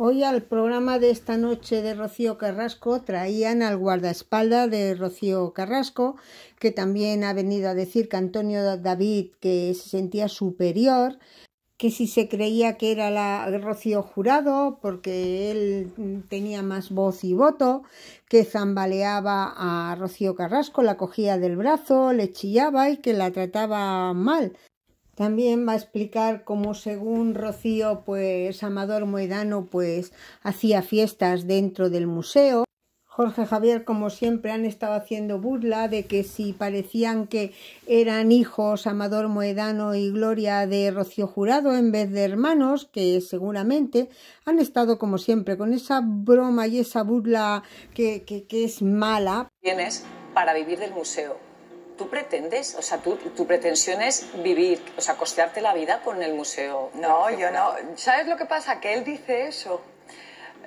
Hoy al programa de esta noche de Rocío Carrasco traían al guardaespaldas de Rocío Carrasco, que también ha venido a decir que Antonio David que se sentía superior, que si se creía que era la Rocío Jurado porque él tenía más voz y voto, que zambaleaba a Rocío Carrasco, la cogía del brazo, le chillaba y que la trataba mal. También va a explicar cómo según Rocío, pues Amador Moedano pues hacía fiestas dentro del museo. Jorge Javier, como siempre, han estado haciendo burla de que si parecían que eran hijos Amador Moedano y Gloria de Rocío Jurado en vez de hermanos, que seguramente han estado como siempre con esa broma y esa burla que, es mala. Tienes para vivir del museo tú pretendes, o sea, tu pretensión es vivir, o sea, costearte la vida con el museo. No, yo no. ¿Sabes lo que pasa? Que él dice eso.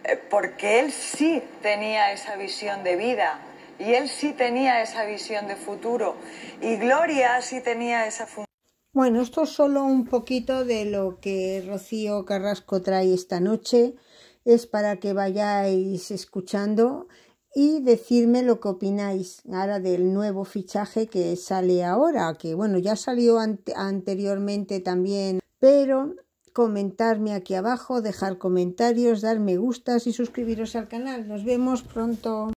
Eh, porque él sí tenía esa visión de vida y él sí tenía esa visión de futuro y Gloria sí tenía esa función. Bueno, esto es solo un poquito de lo que Rocío Carrasco trae esta noche. Es para que vayáis escuchando y decirme lo que opináis ahora del nuevo fichaje que sale ahora, que bueno, ya salió anteriormente también, pero comentarme aquí abajo, dejar comentarios, dar me gustas y suscribiros al canal. Nos vemos pronto.